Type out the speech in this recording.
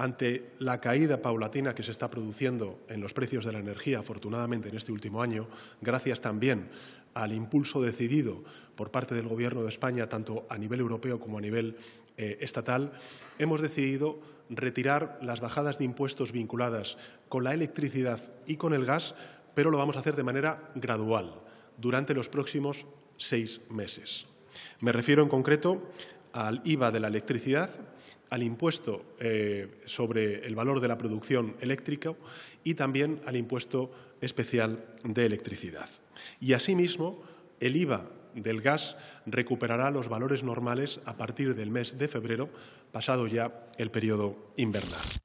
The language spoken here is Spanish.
ante la caída paulatina que se está produciendo en los precios de la energía, afortunadamente en este último año, gracias también al impulso decidido por parte del Gobierno de España, tanto a nivel europeo como a nivel eh, estatal, hemos decidido retirar las bajadas de impuestos vinculadas con la electricidad y con el gas, pero lo vamos a hacer de manera gradual durante los próximos seis meses. Me refiero en concreto al IVA de la electricidad, al impuesto eh, sobre el valor de la producción eléctrica y también al impuesto especial de electricidad. Y asimismo, el IVA del gas recuperará los valores normales a partir del mes de febrero, pasado ya el periodo invernal.